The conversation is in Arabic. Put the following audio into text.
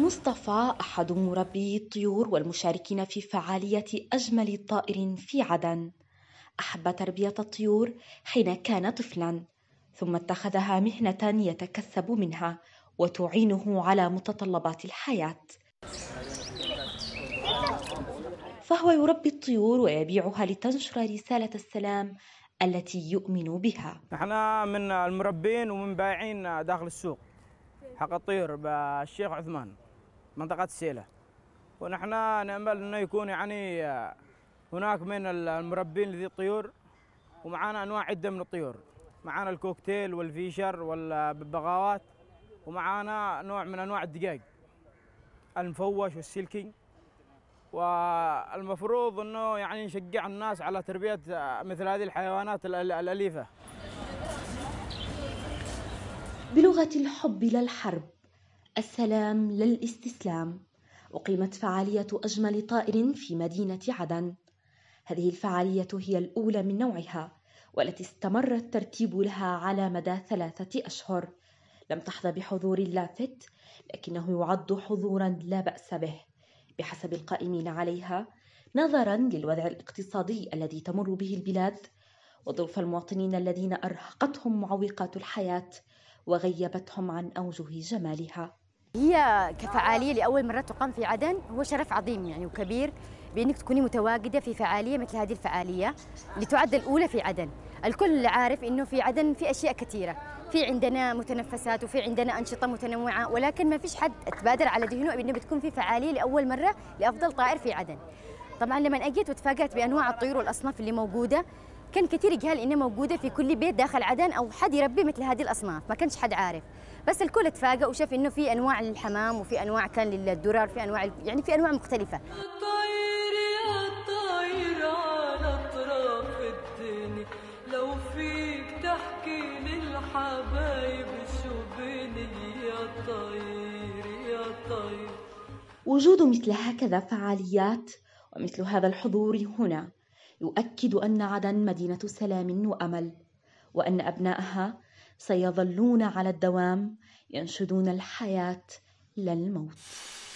مصطفى أحد مربي الطيور والمشاركين في فعالية أجمل طائر في عدن أحب تربية الطيور حين كان طفلا ثم اتخذها مهنة يتكسب منها وتعينه على متطلبات الحياة فهو يربي الطيور ويبيعها لتنشر رسالة السلام التي يؤمن بها نحن من المربين ومن بايعين داخل السوق حق الطير بالشيخ عثمان منطقة السيلة ونحن نأمل أنه يكون يعني آه، هناك من المربين لذي الطيور ومعانا أنواع عدة من الطيور معانا الكوكتيل والفيشر والببغاوات ومعانا نوع من أنواع الدجاج المفوش والسلكي والمفروض أنه يعني نشجع الناس على تربية آه، مثل هذه الحيوانات الأليفة بلغة الحب لا الحرب السلام للاستسلام أقيمت فعالية أجمل طائر في مدينة عدن هذه الفعالية هي الأولى من نوعها والتي استمر الترتيب لها على مدى ثلاثة أشهر لم تحظى بحضور لافت لكنه يعد حضورا لا بأس به بحسب القائمين عليها نظرا للوضع الاقتصادي الذي تمر به البلاد وظروف المواطنين الذين أرهقتهم معوقات الحياة وغيبتهم عن أوجه جمالها هي كفعاليه لاول مره تقام في عدن هو شرف عظيم يعني وكبير بانك تكوني متواجده في فعاليه مثل هذه الفعاليه لتعد الاولى في عدن الكل عارف انه في عدن في اشياء كثيره في عندنا متنفسات وفي عندنا انشطه متنوعه ولكن ما فيش حد اتبادر على ذهنه بانه بتكون في فعاليه لاول مره لافضل طائر في عدن طبعا لما اجيت وتفاجات بانواع الطيور والاصناف اللي موجوده كان كثير جهل انها موجوده في كل بيت داخل عدن او حد يربي مثل هذه الاصناف ما كانش حد عارف بس الكل تفاجئ وشاف انه في انواع للحمام وفي انواع كان للدرر في انواع يعني في انواع مختلفه للحبايب شو بيني يا طير يا طير وجود مثل هكذا فعاليات ومثل هذا الحضور هنا يؤكد أن عدن مدينة سلام وأمل وأن أبنائها سيظلون على الدوام ينشدون الحياة لا الموت